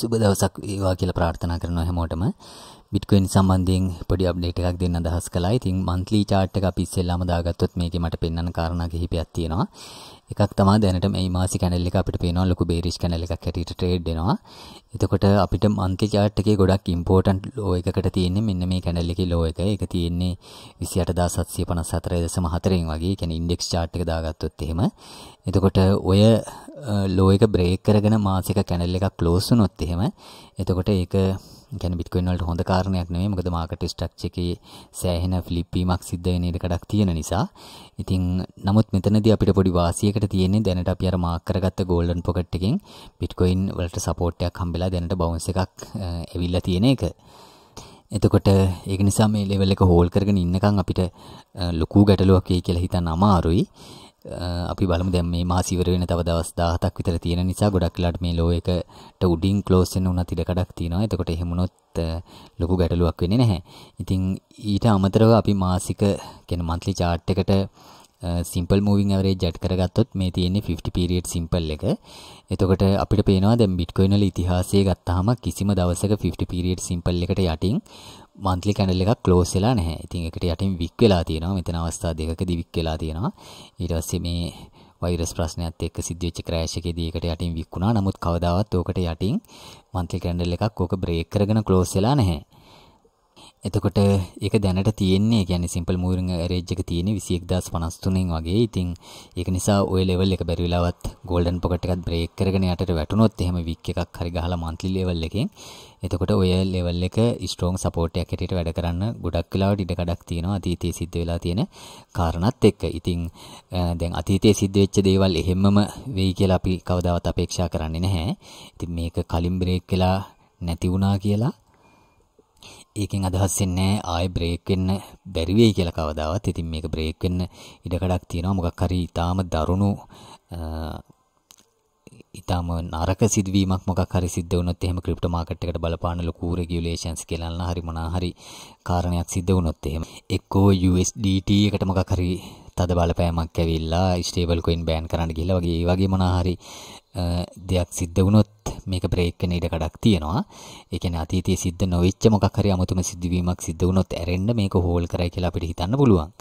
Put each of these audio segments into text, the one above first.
සුබ දවසක් වේවා කියලා ප්‍රාර්ථනා කරනවා හැමෝටම බිට්කොයින් සම්බන්ධයෙන් පොඩි අප්ඩේට් එකක් දෙන්න අදහස් කළා. ඉතින් monthly chart එක අපි ඉස්සෙල්ලාම දාගත්තොත් මේකේ මට පෙන්වන්න කාරණා කිහිපයක් තියෙනවා. එකක් තමයි දැනට මේ මාසි කැනල් එක අපිට පේනවා ලොකු bearish කැනල් එකක් හැටියට ට්‍රේඩ් වෙනවා. එතකොට අපිට monthly chart එකේ ගොඩක් important low එකකට තියෙන්නේ මෙන්න මේ කැනල් එකේ low එක. ඒක තියෙන්නේ 28754.4න් වගේ. ඒ කියන්නේ index chart එක දාගත්තොත් එහෙම. එතකොට ඔය low එක break කරගෙන මාසික කැනල් එකක් close වුණොත් එහෙම එතකොට ඒක ගැන බිට්කොයින්වලට හොඳ කාරණයක් නෙමේ මොකද මාකට් ස්ට්‍රක්චකේ සෑහෙන ෆිලිප්පීමක් සිද්ධයන ඉඩකඩක් තියෙන නිසා ඉතින් නමුත් මෙතනද අපිට පොඩි වාසියකට තියෙන්නේ දැනට අපි අර මාකරගත්ත ගෝල්ඩන් පොකට් එකෙන් බිට්කොයින් වලට සපෝට්ටයක් හම්බෙලා දැනට බවන්ස එකක් ඇවිල්ලා තියෙන එක එතකොට ඒක නිසා මේ ලෙවල් එක හෝල් කරගෙන ඉන්නකම් අපිට ලොකු ගැටලුවක් වෙයි කියලා හිතන්න අමාරුයි. අපි බලමු දැන් මේ මාස ඉවර වෙන තව දවස් 17ක් විතර තියෙන නිසා ගොඩක් වෙලාට මේ ලෝ එකට උඩින් ක්ලෝස් වෙන උනත් ඉඩ කඩක් තියෙනවා. එතකොට එහෙම වුණොත් ලොකු ගැටලුවක් වෙන්නේ නැහැ. ඉතින් ඊට අමතරව අපි මාසික කියන monthly chart එකට සිම්පල් මූවින් ඇවරේජ් ඇඩ් කරගත්තොත් මේ තියෙන්නේ 50 period simple එක. එතකොට අපිට පේනවා දැන් Bitcoin වල ඉතිහාසය ගත්තාම කිසිම දවසක 50 period simple එකට යටින් මන්ත්ලි කැනල් එකක් ක්ලෝස් වෙලා නැහැ. ඉතින් ඒකට යටින් වික් වෙලා තියෙනවා. මෙතන අවස්ථා දෙකකදී වික් වෙලා තියෙනවා. ඊට පස්සේ මේ වෛරස් ප්‍රශ්නයත් එක්ක සිද්ධ වෙච්ච ක්‍රෑෂ් එකේදී ඒකට යටින් වික් වුණා. නමුත් කවදාවත් ඕකට යටින් මන්ත්ලි කැනල් එකක් ඕක බ්‍රේක් කරගෙන ක්ලෝස් වෙලා නැහැ. එතකොට ඒක දැනට තියෙන්නේ කියන්නේ සිම්පල් මූවිං රේජ් එක තියෙන්නේ 21053න් වගේ. ඉතින් ඒක නිසා ඔය ලෙවල් එක බැරි වෙලාවත් গোল্ডන් පොකට් එකත් බ්‍රේක් කරගෙන යටට වැටුනොත් එහෙම වික් එකක් හරි ගහලා මන්ත්ලි ලෙවල් එකෙන්. එතකොට ඔය ලෙවල් එක ස්ට්‍රෝං සපෝට් එකක් හැටියට වැඩ කරන්න ගොඩක් වෙලාවට ඉඩ කඩක් තියෙනවා අතීතයේ සිද්ධ වෙලා තියෙන කාරණාත් එක්ක. ඉතින් දැන් අතීතයේ සිද්ධ වෙච්ච දේවල් එහෙමම වෙයි කියලා අපි කවදාවත් අපේක්ෂා කරන්නේ නැහැ. ඉතින් මේක කලින් බ්‍රේක් වෙලා නැති වුණා කියලා ඒකෙන් අදහස් වෙන්නේ ආයෙ බ්‍රේක් වෙන්න බැරි වෙයි කියලා කවදාවත්. ඉතින් මේක බ්‍රේක් වෙන්න ඉඩකඩක් තියෙනවා. මොකක් හරි ඊටාම දරුණු ඊටාම නරක සිදුවීමක් මොකක් හරි සිද්ධ වුණොත් එහෙම ක්‍රිප්ටෝ මාකට් එකට බලපාන ලොකු රෙගියුලේෂන්ස් කියලා නම් හරි මොනා හරි කාරණයක් සිද්ධ වුණොත් එහෙම එක්කෝ USDT එකට මොකක් හරි තද බලපෑමක් ඇවිල්ලා ස්ටේබල් කොයින් බෑන් කරන්න ගිහිල්ලා වගේ ඒ වගේ මොනා හරි දෙයක් සිද්ධ වුණොත් මේක බ්‍රේක් වෙන ඉඩ කඩක් තියෙනවා. ඒ කියන්නේ අතීතයේ සිද්ධ නොවෙච්ච මොකක් හරි අමුතුම සිදුවීමක් සිද්ධ වුණොත් ඇරෙන්න මේක හෝල් කරයි කියලා අපිට හිතන්න පුළුවන්.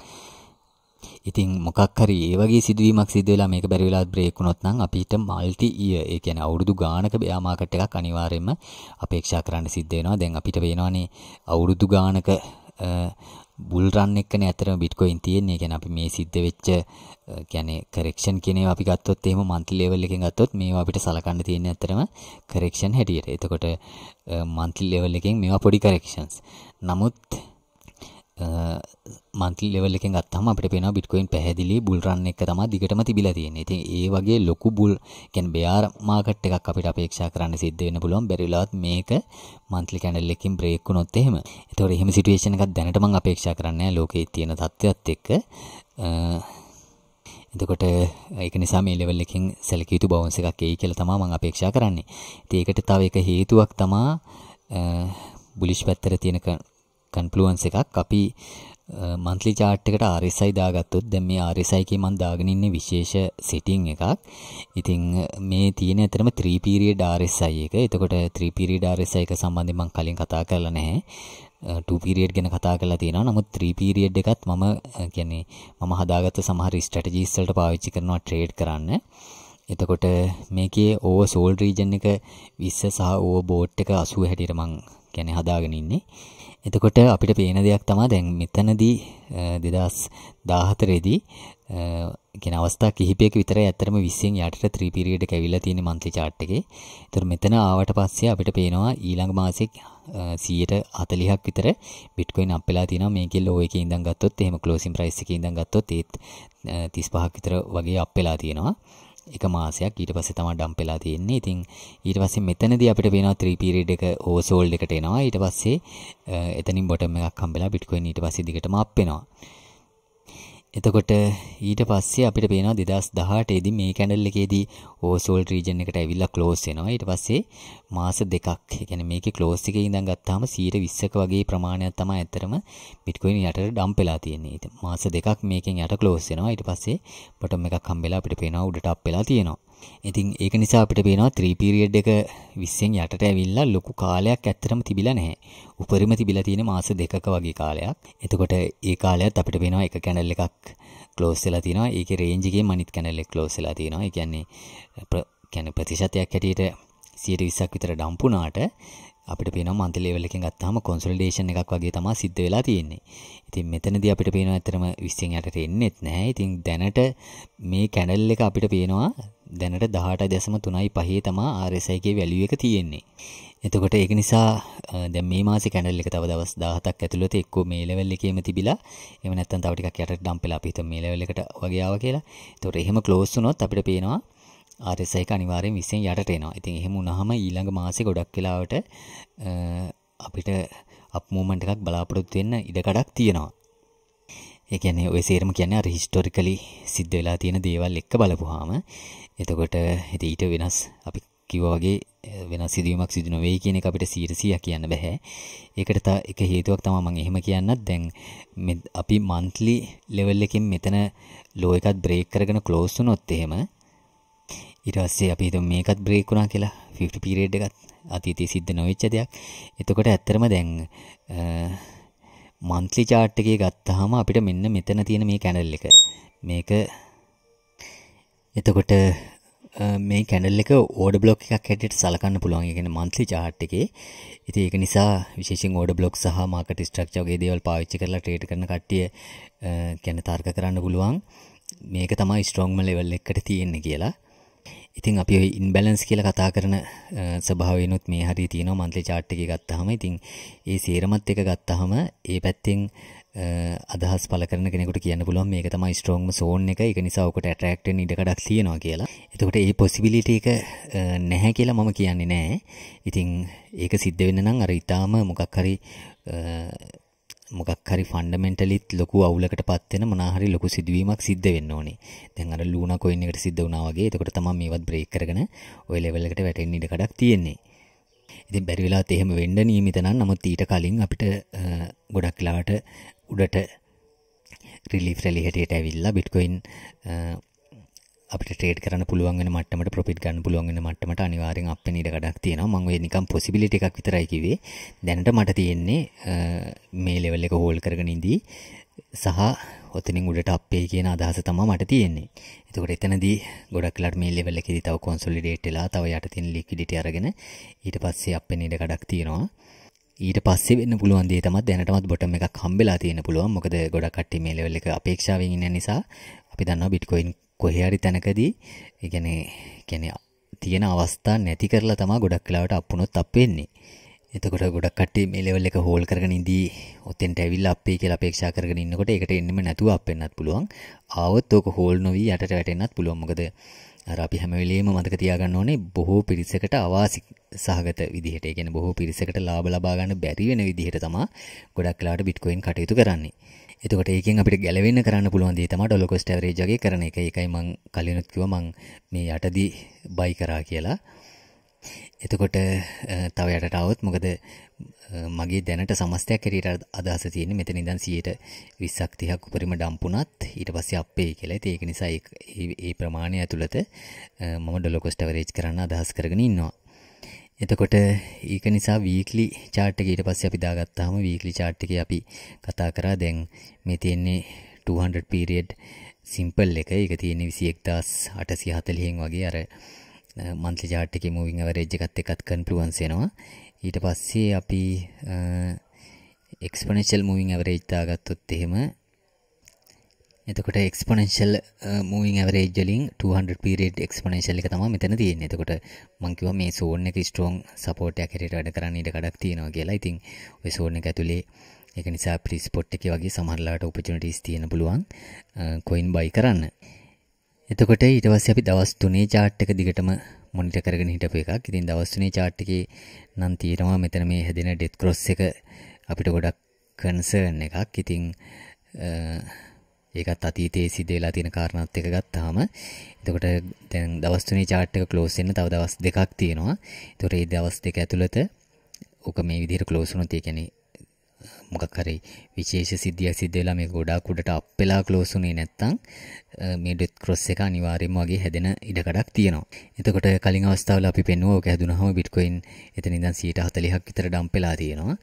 ඉතින් මොකක් හරි ඒ වගේ සිදුවීමක් සිද්ධ වෙලා මේක බැරි වෙලාත් බ්‍රේක් වුණොත් නම් අපිට මල්ටි ඊයර් ඒ කියන්නේ අවුරුදු ගානක බෙයා මාකට් එකක් අනිවාර්යයෙන්ම අපේක්ෂා කරන්න සිද්ධ වෙනවා. දැන් අපිට වෙනවනේ අවුරුදු ගානක බුල් රන් එක්කනේ ඇතරම බිට්කොයින් තියෙන්නේ. කියන්නේ අපි මේ සිද්ධ වෙච්ච කියන්නේ කරෙක්ෂන් කියන ඒවා අපි ගත්තොත් එහෙම monthly level එකෙන් ගත්තොත් මේවා අපිට සලකන්න තියෙන්නේ ඇතරම කරෙක්ෂන් හැටියට. එතකොට monthly level එකෙන් මේවා පොඩි corrections. නමුත් මන්ත්ලි ලෙවල් එකෙන් ගත්තහම අපිට පේනවා බිට්කොයින් පැහැදිලි බුල් රන් එක තමයි දිගටම තිබිලා තියෙන්නේ. ඉතින් ඒ වගේ ලොකු බුල් කියන්නේ බෙයාර් මාකට් එකක් අපිට අපේක්ෂා කරන්න සිද්ධ වෙන්න පුළුවන්. බැරි වෙලාවත් මේක මන්ත්ලි කැන්ඩල් එකකින් බ්‍රේක් වුණොත් එහෙම. ඒතකොට එහෙම සිටුේෂන් එකක් දැනට මම අපේක්ෂා කරන්නේ නැහැ ලෝකයේ තියෙන තත්ත්වයත් එක්ක. එතකොට ඒක නිසා මේ ලෙවල් එකෙන් සැලකිය යුතු බවුන්ස් එකක් එයි කියලා තමයි මම අපේක්ෂා කරන්නේ. ඉතින් ඒකට තව එක හේතුවක් තමයි බුලිෂ් පැත්තට තියෙන කන්ෆ්ලුවන්ස් එකක් අපි මන්ත්ලි chart එකට RSI දාගත්තොත් දැන් මේ RSI එකේ මම දාගෙන ඉන්නේ විශේෂ setting එකක්. ඉතින් මේ තියෙන ඇතරම 3 period RSI එක. එතකොට 3 period RSI එක සම්බන්ධයෙන් මම කලින් කතා කරලා නැහැ. 2 period ගැන කතා කරලා තියෙනවා. නමුත් 3 period එකත් මම කියන්නේ මම හදාගත්ත සමහර strategies වලට පාවිච්චි කරනවා trade කරන්න. එතකොට මේකේ over sold region එක 20 සහ over bought එක 80 හැටියට මම කියන්නේ හදාගෙන ඉන්නේ. එතකොට අපිට පේන දෙයක් තමා දැන් මෙතනදී දෙදස් දාහතරේදී ගෙන අවස්ථා කිහිපයක විතර ඇතරම විසින් යටට ත්‍රීපිරියට කැවිල්ල තියෙන මන්ත්‍රි චාට් එකේ. ඒතර මෙතන ආවට පස්සේ අපිට පේනවා ඊළඟ මාසේ 140ක් විතර බිට්කොයින් අප් වෙලා තිනවා මේකේ ලෝ එකේ ඉඳන් ගත්තොත් එහෙම ක්ලෝසින් ප්‍රයිස් එකේ ඉඳන් ගත්තොත් ඒත් 35ක් විතර වගේ අප් වෙලා තියෙනවා. එක මාසයක් ඊට පස්සේ තමයි ඩම්ප් වෙලා තියෙන්නේ. ඉතින් ඊට පස්සේ මෙතනදී අපිට පේනවා 3 පීරියඩ් එක ඕවර්සෝල්ඩ් එකට එනවා. ඊට පස්සේ එතනින් බොටම් එකක් හම්බෙලා බිට්කොයින් ඊට පස්සේ දිගටම අප් වෙනවා. එතකොට ඊට පස්සේ අපිට පේනවා 2018 දී මේ කැන්ඩල් එකේදී ඕසෝල් රීජන් එකට ඇවිල්ලා ක්ලෝස් වෙනවා. ඊට පස්සේ මාස දෙකක්. ඒ කියන්නේ මේකේ ක්ලෝස් එකේ ඉඳන් ගත්තාම 120ක වගේ ප්‍රමාණයක් තමයි ඇත්තරම බිට්කොයින් යටට ඩම්ප් වෙලා තියෙන්නේ. මාස දෙකක් මේකෙන් යට ක්ලෝස් වෙනවා. ඊට පස්සේ බොටම් එකක් හම්බෙලා අපිට පේනවා උඩට අප් වෙලා තියෙනවා. ඉතින් ඒක නිසා අපිට පේනවා 3 පීරියඩ් එක 20න් යටට ඇවිල්ලා ලොකු කාලයක් ඇත්තටම තිබිලා නැහැ. උපරිම තිබිලා තියෙන්නේ මාස දෙකක වගේ කාලයක්. එතකොට ඒ කාලයත් අපිට පේනවා එක කැනල් එකක් ක්ලෝස් වෙලා තියෙනවා. ඒකේ රේන්ජ් එකේ මනිත් කැනල් එක ක්ලෝස් වෙලා තියෙනවා. ඒ කියන්නේ කියන්නේ ප්‍රතිශතයක් හැටියට 120ක් විතර ඩම්ප් වුණාට අපිට පේනවා මන්ත ලෙවල් එකෙන් ගත්තාම කොන්සොලිඩේෂන් එකක් වගේ තමයි සිද්ධ වෙලා තියෙන්නේ. ඉතින් මෙතනදී අපිට පේනවා ඇත්තටම 20න් යටට එන්නෙත් නැහැ. ඉතින් දැනට මේ කැනල් එක අපිට පේනවා දැනට 18.3.5 තමයි RSI එකේ වැලියු එක තියෙන්නේ. එතකොට ඒක නිසා දැන් මේ මාසේ කැන්ඩල් එක තව දවස් 17ක් ඇතුළත එක්කෝ මේ ලෙවල් එකේම තිබිලා එහෙම නැත්නම් තව ටිකක් යටට ඩම්ප් වෙලා අපි හිතමු මේ ලෙවල් එකට වගේ ආවා කියලා. එතකොට එහෙම ක්ලෝස් වුණොත් අපිට පේනවා RSI එක අනිවාර්යෙන් 20න් යටට එනවා. ඉතින් එහෙම වුණාම ඊළඟ මාසේ ගොඩක් වෙලාවට අපිට අප් මූවමන්ට් එකක් බලාපොරොත්තු වෙන්න ඉඩකඩක් තියෙනවා. ඒ කියන්නේ ඔය සේරම කියන්නේ අර හිස්ටොරිකලි සිද්ධ වෙලා තියෙන දේවල් එක්ක බලපුවාම එතකොට ඉතින් ඊට වෙනස් අපි කිව්වා වගේ වෙනස් සිදුවීමක් සිදු නොවේ කියන එක අපිට 100% කියන්න බෑ. ඒකට තා එක හේතුවක් තමයි මම එහෙම කියන්නත් දැන් අපි monthly level එකෙන් මෙතන low එකත් break කරගෙන close වුණොත් එහෙම ඊට පස්සේ අපි හිතමු මේකත් break වුණා කියලා 50 period එකත් අතීතයේ සිද්ධ නොවෙච්ච දෙයක්. එතකොට ඇත්තටම දැන් monthly chart එකේ ගත්තාම අපිට මෙන්න මෙතන තියෙන මේ candle එක මේක එතකොට මේ කැනල් එක ඕඩ බ්ලොක් එකක් හැටියට සලකන්න පුළුවන් ඒ කියන්නේ මන්ත්ලි chart එකේ. ඉතින් ඒක නිසා විශේෂයෙන් ඕඩ බ්ලොක් සහ මාකට් ස්ට්‍රක්චර් වගේ දේවල් පාවිච්චි කරලා ට්‍රේඩ් කරන කට්ටිය කියන්නේ තර්ක කරන්න පුළුවන්. මේක තමයි ස්ට්‍රොංම ලෙවල් එකට තියෙන්නේ කියලා. ඉතින් අපි ඔය ඉන්බැලන්ස් කියලා කතා කරන ස්වභාවයනොත් මේ හරිය තියෙනවා මන්ත්ලි chart එකේ ගත්තාම. ඉතින් ඒ සේරමත් එක ගත්තාම ඒ පැත්තෙන් අදහස් පල කරන කෙනෙකුට කියන්න පුළුවන් මේක තමයි ස්ට්‍රෝංම සෝන් එක එක නිසා ඔකට ඇට්‍රැක්ට් වෙන ඉඩකඩක් තියෙනවා කියලා. එතකොට ඒ පොසිබිලිටි එක නැහැ කියලා මම කියන්නේ නැහැ. ඉතින් ඒක සිද්ධ වෙන්න නම් අර ඊටාම මොකක් හරි මොකක් හරි ෆන්ඩමෙන්ටලිත් ලොකු අවුලකට පත් වෙන මොනවා හරි ලොකු සිදුවීමක් සිද්ධ වෙන්න ඕනේ. දැන් අර ලූනා කොයින් එකට සිද්ධ වුණා වගේ. එතකොට තමයි මේවත් බ්‍රේක් කරගෙන ওই ලෙවල් එකට වැටෙන්න ඉඩකඩක් තියෙන්නේ. ඉතින් බැරි වෙලාවත් එහෙම වෙන්න නියමිත නම් නමුත් ඊට කලින් අපිට ගොඩක් ලාට උඩට රිලිෆ් රැලි හැටියට ඇවිල්ලා බිට්කොයින් අපිට ට්‍රේඩ් කරන්න පුළුවන් වෙන මට්ටමට ප්‍රොෆිට් ගන්න පුළුවන් වෙන මට්ටමට අනිවාර්යෙන් අප් වෙන ඉඩ ගඩක් තියෙනවා මම ඒ නිකන් පොසිබිලිටි එකක් විතරයි කිව්වේ දැනට මට තියෙන්නේ මේ ලෙවල් එක හෝල්ඩ් කරගෙන ඉඳී සහ ඔතනින් උඩට අප් වෙයි කියන අදහස තමයි මට තියෙන්නේ එතකොට එතනදී ගොඩක් වෙලාට මේ ලෙවල් එකේදී තව කොන්සොලිඩේට් වෙලා තව යට තියෙන ලික්විඩිටි අරගෙන ඊට පස්සේ අප් වෙන ඉඩ ගඩක් තියෙනවා ඊට පස්සේ වෙන්න පුළුවන් දේ තමයි දැනටමත් බොටම් එකක් හම්බෙලා තියෙන පුළුවන්. මොකද ගොඩක් කට්ටිය මේ ලෙවල් එක අපේක්ෂාවෙන් ඉන්න නිසා අපි දන්නවා බිට්කොයින් කොහේ හරි තැනකදී ඒ කියන්නේ කියන්නේ තියෙන අවස්ථා නැති කරලා තමයි ගොඩක් වෙලාවට අප්පුනොත් අප් වෙන්නේ. එතකොට ගොඩක් කට්ටිය මේ ලෙවල් එක හෝල් කරගෙන ඉදී ඔතෙන්ට ඇවිල්ලා අප්පේ කියලා අපේක්ෂා කරගෙන ඉන්නකොට ඒකට එන්නෙම නැතුව අප් වෙන්නත් පුළුවන්. ආවොත් ඕක හෝල් නොවි යටට වැටෙන්නත් පුළුවන්. මොකද අර අපි හැම වෙලෙම මතක තියාගන්න ඕනේ බොහෝ පිරිසකට අවාසි සහගත විදිහට ගැන බොහෝ පිරිසකට ලාබ ලබාගන්න බැරිවෙන විදිහට තමා ගොඩක් කලාට බිට්කොයින් කටයුතු කරන්නේ එතකොට ඒකෙන් අපිට ගැලවෙන්න කරන්න පුළුවන් දේ තමයි ඩොලර් කොස්ට් ඇවරේජ් වගේ කරන එක. ඒකයි මං කලිනුත් කිව්වා මං මේ යටදී බයි කරා කියලා. එතකොට තව යටට આવොත් මොකද මගේ දැනට සමස්තයක් හැටියට අදහස තියෙන්නේ මෙතන ඉඳන් 120ක් 30ක් උපරිම ඩම්ප් වුණත් ඊට පස්සේ අප් වෙයි කියලා. ඒක නිසා ඒ ප්‍රමාණය ඇතුළත මම ඩොලර් කොස්ට් ඇවරේජ් කරන්න අදහස් කරගෙන ඉන්නවා. එතකොට ඒක නිසා වීක්ලි chart එක ඊට පස්සේ අපි දාගත්තාම වීක්ලි chart එකේ අපි කතා කරා දැන් මේ තියෙන්නේ 200 period simple එක. ඒක තියෙන්නේ 21840න් වගේ අර monthly chart එකේ moving average එකත් එක්කත් confluence වෙනවා. ඊට පස්සේ අපි එක්ස්පනශල් මුවින් ඇවරේජ් දාගත්තොත් එහෙම එතකොට එක්ස්පොනශල් මූවින් ඇවරේජලින් 200 පිරිට් එක්ස්පනශල් එක තම මෙතන තියෙන් එතකොට මංකිව මේ සෝර්න එක ස්ටෝන් සපෝට් ඇකරට වැඩ කරන්න ඉඩ කඩක් තියෙනවා කියලා ඉතින් ඔය සෝර්න එක ඇතුළේ එක නිසා ප්‍රිස්පොට් එක වගේ සමහරලාට උපචනටස් තියෙන පුළුවන් කොයින් බයි කරන්න එතකොට ඊටවස් අපි දවස් තුනේ චාට් එක දිගටම මොනිට කරගෙන හිටපු එකක් ඉතින් දවස්තුනේ චාට්ටිකේ නම් තීරවා මෙතන මේ හැදෙන ඩෙත් කරොස් එක අපිට ගොඩක් කන්සර්න් එකක් ඉතිං ඒකත් අතීතයේ සිදේලා තියෙන කාරණාත් එක ගත්තාම එතකොට දැන් දවස් තුනේ chart එක close වෙන්න තව දවස් දෙකක් තියෙනවා. එතකොට මේ දවස් දෙක ඇතුළත ඔක මේ විදිහට close වුණොත් ඒ කියන්නේ මොකක් හරි විශේෂ සිද්ධියක් සිද්ධ වෙලා මේක ගොඩාක් උඩට අප් වෙලා ක්ලෝස් වුණේ නැත්නම් මේ ඩෙත් ක්‍රොස් එක අනිවාර්යයෙන්ම වගේ හැදෙන ඉඩකඩක් තියෙනවා. එතකොට කලින් අවස්ථාවල අපි පෙන්නුවා ඕක හැදුනහම බිට්කොයින් එතන ඉඳන් 140ක් විතර ඩම්ප් වෙලා තියෙනවා.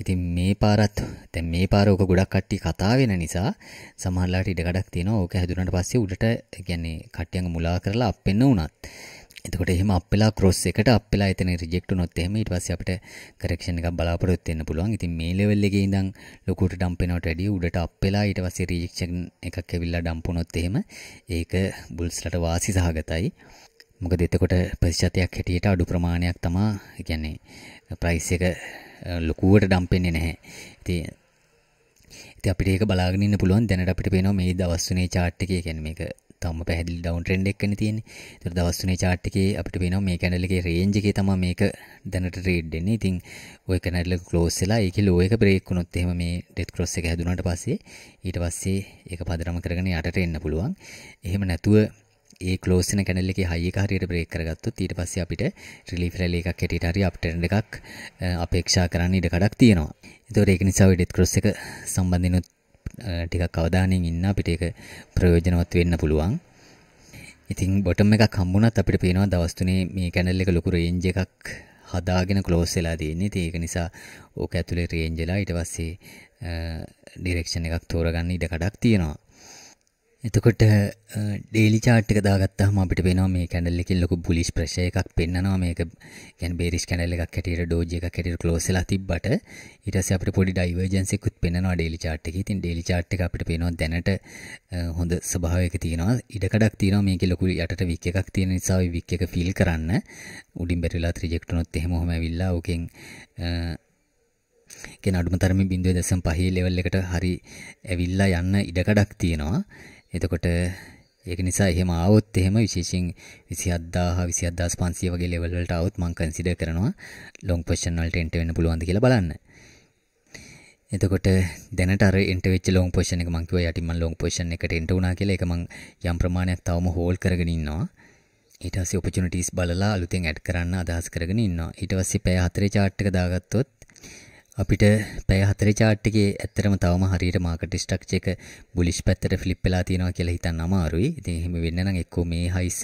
ඉතින් මේ පාරත් දැන් මේ පාර ඕක ගොඩක් කට්ටිය කතා වෙන නිසා සමහරලාට ඉඩකඩක් තියෙනවා. ඕක හැදුනට පස්සේ උඩට يعني කට්ටියංග මුලා කරලා අප් වෙන්න උනත් එතකොට එහෙම අප්පෙලා ක්‍රොස් එකට අප්පෙලා එතන රිජෙක්ට් වුණොත් එහෙම ඊට පස්සේ අපිට කරෙක්ෂන් එකක් බලාපොරොත්තු වෙන්න පුළුවන්. ඉතින් මේ ලෙවල් එකේ ඉඳන් ලොකුට ඩම්ප් වෙනවට වැඩිය උඩට අප්පෙලා ඊට පස්සේ රිජෙක්ෂන් එකක් ඇවිල්ලා ඩම්ප් වුණොත් එහෙම ඒක බුල්ස්ලට වාසි සහගතයි. මොකද එතකොට ප්‍රතිශතයක් හැටියට අඩු ප්‍රමාණයක් තමයි කියන්නේ ප්‍රයිස් එක ලොකුවට ඩම්ප් වෙන්නේ නැහැ. ඉතින් ඉතින් අපිට ඒක බලාගෙන ඉන්න පුළුවන් දැනට අපිට පේනවා මේ දවස් තුනේ chart එකේ කියන්නේ මේක තම පැහදිලි ඩවන් ට්‍රෙන්ඩ් එකන තියෙන තර දවස්සුනේ චාට්ටකේ අපිට වෙනවා මේ කැනලගේ රේන්ජගේ තම මේක දැනට රේඩ්ඩෙන්නේ ඉතින් ඔය කැනල්ල කලෝස්සලා ඒක ලෝයක බ්‍රේක්ුණොත් එහෙම මේ ඩෙත් කරොස් එක හැදුනට පස්සේ ඊට පස්සේ ඒක පදරම කරගෙන යටට එන්න පුළුවන් එහෙම නැතුව ඒ කලෝසින කැනල්ලෙ හයික හරියට බ්‍රේක් කරගත්තුත් ඊට පස්සේ අපිට රිලි ්‍රැල එකක් කෙටිට හරි අප්ටර් එකක් අපේක්ෂා කරන්න ඉඩ කඩක් තියෙනවා එතොර ඒක නිසා විඩෙත් කරොස් එක සම්බන්ධනුත් ටිකක් අවධානයෙන් ඉන්න අපිට ඒක ප්‍රයෝජනවත් වෙන්න පුළුවන්. ඉතින් බොටම් එකක් හම්බුණත් අපිට පේනවා දවස් තුනේ මේ කැනල් එක ලොකු රේන්ජ් එකක් හදාගෙන ක්ලෝස් වෙලා තියෙන්නේ. ඉතින් ඒක නිසා ඕක ඇතුලේ රේන්ජ් වෙලා ඊට පස්සේ ඩිරෙක්ෂන් එකක් තෝරගන්න ඉඩ කඩක් තියෙනවා. එතකොට ඩේලි චාට්ක දාගත්තහම අපිට පේනවා මේ කැනල් එකකින් ලොකු බුලිෂ් ප්‍රෙෂර් එකක් පෙන්නනවා මේක يعني බේරිෂ් කැනල් එකක් හැටියට ඩෝජ් එකක් හැටියට ක්ලෝස් වෙලා තිබ්බට ඊට පස්සේ අපිට පොඩි ඩයිවර්ජන්ස් එකකුත් පෙන්නනවා ඩේලි චාට් එකේ. ඉතින් ඩේලි චාට් එක අපිට පේනවා දැනට හොඳ ස්වභාවයක තියෙනවා. ඉඩකඩක් තියෙනවා මේකේ ලොකු යටට වික් එකක් තියෙන නිසා ওই වික් එක ෆීල් කරන්න. උඩින් බැරිලා රිජෙක්ට් වුණොත් එහෙම ඔහම ඇවිල්ලා ඕකෙන් කෙන අඩුම තරමින් බිඳුව දසම් පහේ ලෙවල් එකට හරි ඇවිල්ලා යන්න ඉඩකඩක් තියෙනවා. එතකොට ඒක නිසා එහෙම આવොත් එහෙම විශේෂයෙන් 27000 27500 වගේ ලෙවල් වලට આવොත් මම කන්සිඩර් කරනවා ලොන්ග් පොසිෂන් වලට එන්ටර් වෙන්න පුළුවන්ද කියලා බලන්න. එතකොට දැනට අර එන්ටර් වෙච්ච ලොන්ග් පොසිෂන් එක මම කිව්වා යටින් මම ලොන්ග් පොසිෂන් එකට එන්ටර් වුණා කියලා ඒක මම යම් ප්‍රමාණයක් තවම හෝල්ඩ් කරගෙන ඉන්නවා. ඊට පස්සේ opportunities බලලා අලුතෙන් ඇඩ් කරන්න අදහස් කරගෙන ඉන්නවා. ඊට පස්සේ පැය 4 chart එක දාගත්තොත් අපිට පැය හතර චාට් එකේ ඇත්තටම තවම හරියට මාකට් ස්ට්‍රක්චර් එක බුලිෂ් පැත්තට ෆ්ලිප් වෙලා තියෙනවා කියලා හිතන්න අමාරුයි. ඉතින් එහෙම වෙන්න නම් එක්කෝ මේ හයිස්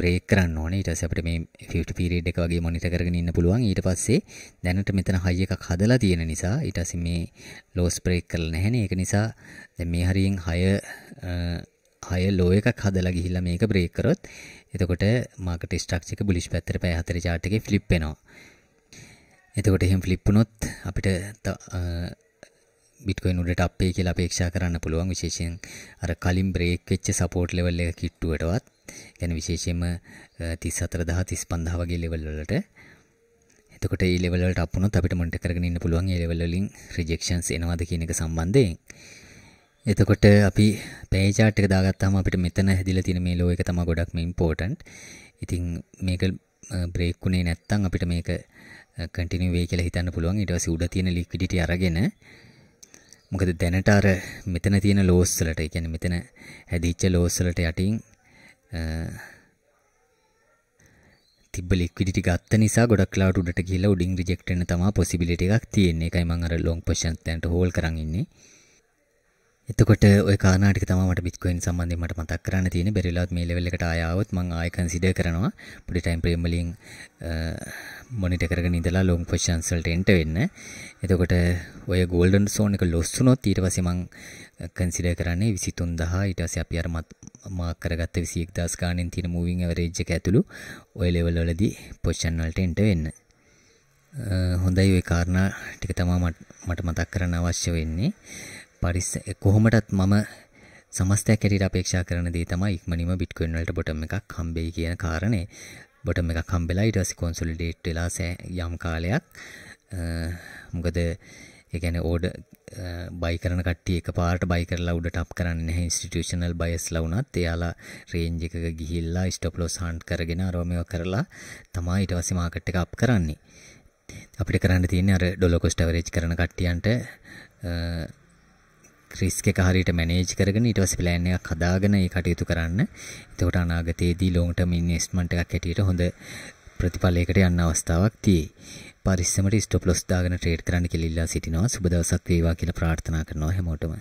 බ්‍රේක් කරන්න ඕනේ. ඊට පස්සේ අපිට මේ 50 පීරියඩ් එක වගේ මොනිටර් කරගෙන ඉන්න පුළුවන්. ඊට පස්සේ දැනට මෙතන හයි එකක් හදලා තියෙන නිසා ඊට පස්සේ මේ ලෝස් බ්‍රේක් කරලා නැහැනේ. ඒක නිසා දැන් මේ හරියෙන් හය හය ලෝ එකක් හදලා ගිහිල්ලා මේක බ්‍රේක් කරොත් එතකොට මාකට් ස්ට්‍රක්චර් එක බුලිෂ් පැත්තට පැය හතර චාට් එකේ ෆ්ලිප් වෙනවා. එතකොට එහෙම ෆ්ලිප් වුණොත් අපිට බිට්කොයින් උඩට අප් වෙයි කියලා අපේක්ෂා කරන්න පුළුවන් විශේෂයෙන් අර කලින් බ්‍රේක් වෙච්ච සපෝට් ලෙවල් එක කිට්ටුවටවත් يعني විශේෂයෙන්ම 34000 35000 වගේ ලෙවල් වලට එතකොට මේ ලෙවල් වලට අප් වුණොත් අපිට මොනිටර් කරගෙන ඉන්න පුළුවන් මේ ලෙවල් වලින් රිජෙක්ෂන්ස් එනවද කියන එක සම්බන්ධයෙන් එතකොට අපි පේජ් chart එක දාගත්තාම අපිට මෙතන හැදිලා තියෙන මේ ලෝ එක තමයි ගොඩක්ම ඉම්පෝටන්ට්. ඉතින් මේක බ්‍රේක් උනේ නැත්තම් අපිට මේක කටිනිව වේ කියලා හිතන්න පුළුවන් ඉටවස උඩ තියෙන ලික්විඩිට අරගෙන මොකද දැනට අර මෙතන තියෙන ලෝස්සලට එකැන මෙතන හැදිච්ච ලෝස්සලට යටින් තිබ ලික්විඩිටි ගත්ත නිසා ගොඩක් ලාට උඩට කියලා උඩින් රිජෙක්ටන තමා පොසිබිලිට එකක් තියෙන්නේ එකයි මං අර ලොං පශන්තන්ට හෝල් කරන්න ඉන්නේ එතකොට ඔය කාරණාටික තමයි මට බිට්කොයින් සම්බන්ධයෙන් මට මතක් කරන්න තියෙන්නේ බැරි වෙලාවත් මේ ලෙවල් එකට ආය ආවොත් මම ආය කන්සිඩර් කරනවා පොඩි ටයිම් ෆ්‍රේම් වලින් මොනිටර් කරගෙන ඉඳලා ලොන් ක්වෙස්චන්ස් වලට එන්ටර් වෙන්න. එතකොට ඔය গোল্ডන් සෝන් එක ලොස් වුණොත් ඊට පස්සේ මම කන්සිඩර් කරන්නේ 23000 ඊට පස්සේ අපි අර මාක් කරගත්ත 21000 ගානෙන් තියෙන මූවිං ඇවරේජ් එක ඇතුළු ඔය ලෙවල් වලදී පොසිෂන් වලට එන්ටර් වෙන්න. හොඳයි ඔය කාරණා ටික තමයි මට මතක් කරන්න අවශ්‍ය වෙන්නේ. පරිස්ස කොහොමටත් මම සමස්තයක් ඇරට අපේක්ෂා කරන දේ තමයි ඉක්මනිම බිට්කොයින් වලට බොටම් එකක් හම්බෙයි කියන කාරණේ බොටම් එකක් හම්බෙලා ඊට පස්සේ කොන්සොලිඩේට් වෙලා යම් කාලයක් මොකද ඒ කියන්නේ ඕඩ බයි කරන කට්ටිය එකපාරට බයි කරලා උඩට අප් කරන්නේ නැහැ ඉන්ස්ටිටියුෂනල් බයස්ලා වුණත් එයාලා රේන්ජ් එකක ගිහිල්ලා ස්ටොප් ලොස් හාන්ට් කරගෙන අරව මේව කරලා තමයි ඊට පස්සේ මාකට් එක අප් කරන්නේ අපිට කරන්න තියෙන්නේ අර ඩොලර් කොස්ට් ඇවරේජ් කරන කට්ටියන්ට රිස්ක් එක හරියට මැනේජ් කරගෙන ඊට පස්සේ plan එකක් හදාගෙන ඒ කටයුතු කරන්න. එතකොට අනාගතයේදී long term investment එකක් හැටියට හොඳ ප්‍රතිඵලයකට යන්න අවස්ථාවක් තියෙයි. පරිස්සමට stop loss දාගෙන trade කරන්න කියලා ඉල්ලා සිටිනවා. සුබ දවසක් වේවා කියලා ප්‍රාර්ථනා කරනවා හැමෝටම.